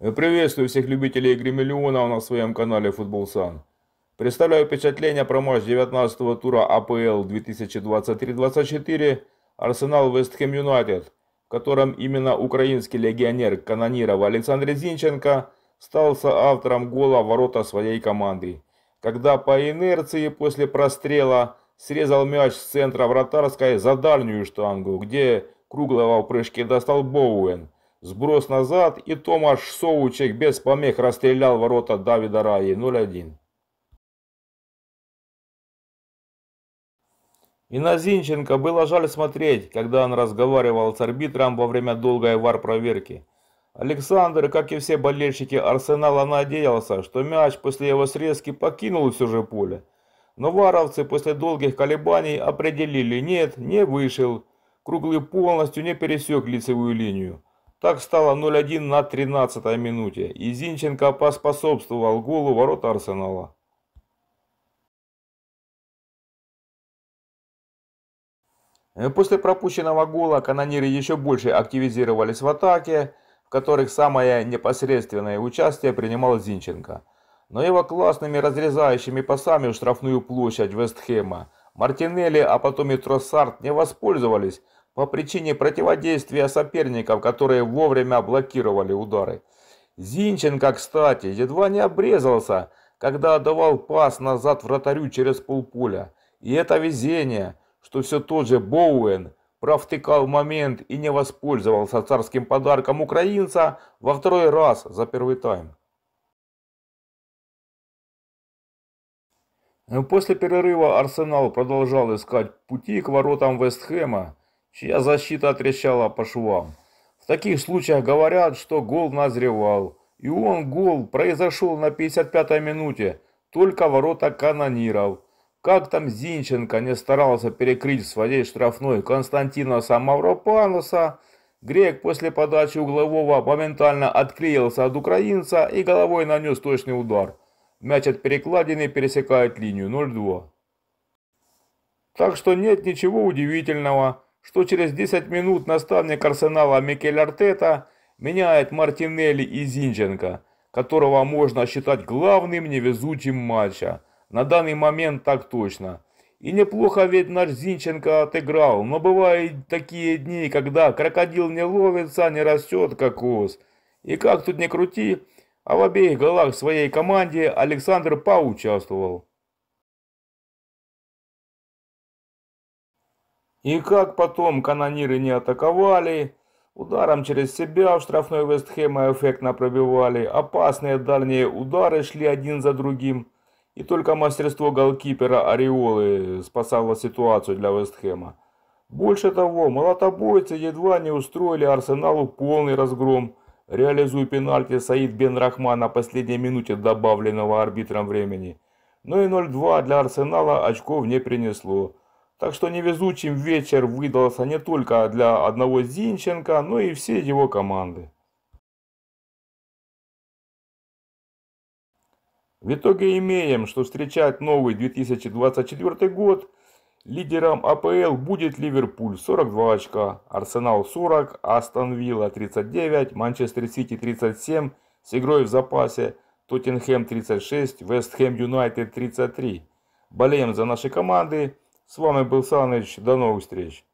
Э, приветствую всех любителей игры миллионов на своем канале Футбол Сан. Представляю впечатление про матч 19 тура АПЛ 2023-24 Арсенал Вестхэм Юнайтед, в котором именно украинский легионер Канониров Александр Зинченко стал соавтором гола ворота своей команды, когда по инерции после прострела срезал мяч с центра вратарской за дальнюю штангу, где Круглого в прыжке достал Боуэн – Сброс назад, и Томаш Соучек без помех расстрелял ворота Давида Раи 0-1. И на Зинченко было жаль смотреть, когда он разговаривал с арбитром во время долгой вар-проверки. Александр, как и все болельщики Арсенала, надеялся, что мяч после его срезки покинул все же поле. Но варовцы после долгих колебаний определили «нет, не вышел», круглый полностью не пересек лицевую линию. Так стало 0-1 на 13-й минуте, и Зинченко поспособствовал голу ворота Арсенала. Э, после пропущенного гола канониры еще больше активизировались в атаке, в которых самое непосредственное участие принимал Зинченко. Но его классными разрезающими пасами в штрафную площадь Вестхэма Мартинелли, а потом и Троссард не воспользовались, по причине противодействия соперников, которые вовремя блокировали удары. Зинченко, кстати, едва не обрезался, когда отдавал пас назад вратарю через полпуля. И это везение, что все тот же Боуэн провтыкал момент и не воспользовался царским подарком украинца во второй раз за первый тайм. После перерыва Арсенал продолжал искать пути к воротам Вестхэма, чья защита трещала по швам. В таких случаях говорят, что гол назревал. И он, гол, произошел на 55-й минуте, только ворота канониров. Как там Зинченко не старался перекрыть в своей штрафной Константина Самавропаноса, Грек после подачи углового моментально отклеился от украинца и головой нанес точный удар. Мяч от перекладины пересекает линию 0-2. Так что нет ничего удивительного, что через 10 минут наставник арсенала Микель Артета меняет Мартинелли и Зинченко, которого можно считать главным невезучим матча. На данный момент так точно. И неплохо ведь наш Зинченко отыграл, но бывают такие дни, когда крокодил не ловится, не растет кокос. И как тут не крути, а в обеих голах своей команде Александр поучаствовал. И как потом канониры не атаковали, ударом через себя в штрафной Вестхэма эффектно пробивали, опасные дальние удары шли один за другим, и только мастерство голкипера Ореолы спасало ситуацию для Вестхэма. Больше того, молотобойцы едва не устроили Арсеналу полный разгром, реализуя пенальти Саид Бен Рахма на последней минуте добавленного арбитром времени. Но и 0-2 для Арсенала очков не принесло. Так что невезучим вечер выдался не только для одного Зинченко, но и всей его команды. В итоге имеем, что встречать новый 2024 год лидером АПЛ будет Ливерпуль 42 очка, Арсенал 40, Астон Вилла 39, Манчестер Сити 37 с игрой в запасе, Тоттенхэм 36, Вест Хэм Юнайтед 33. Болеем за наши команды. С вами был Саныч. До новых встреч.